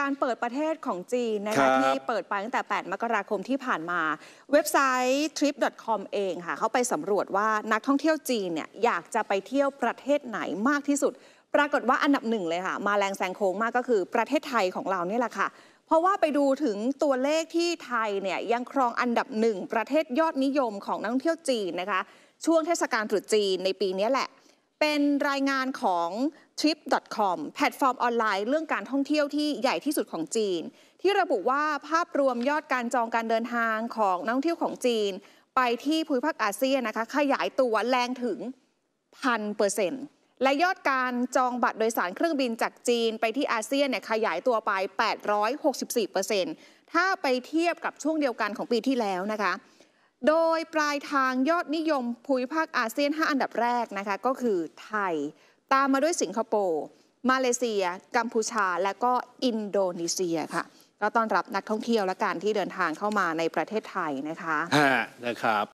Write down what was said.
การเปิดประเทศของจีนนะคะที่เปิดไปตั้งแต่ 8 มกราคมที่ผ่านมา เว็บไซต์ trip.com เองค่ะเขาไปสำรวจว่านักท่องเที่ยวจีนเนี่ยอยากจะไปเที่ยวประเทศไหนมากที่สุด ปรากฏว่าอันดับหนึ่งเลยค่ะ มาแรงแซงโค้งมากก็คือประเทศไทยของเราเนี่ยแหละค่ะ เพราะว่าไปดูถึงตัวเลขที่ไทยเนี่ยยังครองอันดับหนึ่งประเทศยอดนิยมของนักท่องเที่ยวจีนนะคะช่วงเทศกาลตรุษจีน ในปีนี้แหละเป็นรายงานของ trip.com แพลตฟอร์มออนไลน์เรื่องการท่องเที่ยวที่ใหญ่ที่สุดของจีน ที่ระบุว่าภาพรวมยอดการจองการเดินทางของนักท่องเที่ยวของจีน ไปที่ภูมิภาคอาเซียนนะคะขยายตัวแรงถึงพันเปอร์เซ็นต์และยอดการจองบัตรโดยสารเครื่องบินจากจีน ไปที่อาเซียนเนี่ยขยายตัวไป 864%ถ้าไปเทียบกับช่วงเดียวกันของปีที่แล้วนะคะโดยปลายทางยอดนิยมภูมิภาคอาเซียน 5 อันดับแรกนะคะก็คือไทย ตามมาด้วยสิงคโปร์มาเลเซีย กัมพูชา และก็อินโดนีเซียค่ะ ก็ต้อนรับนักท่องเที่ยวและการที่เดินทางเข้ามาในประเทศไทยนะคะนะครับ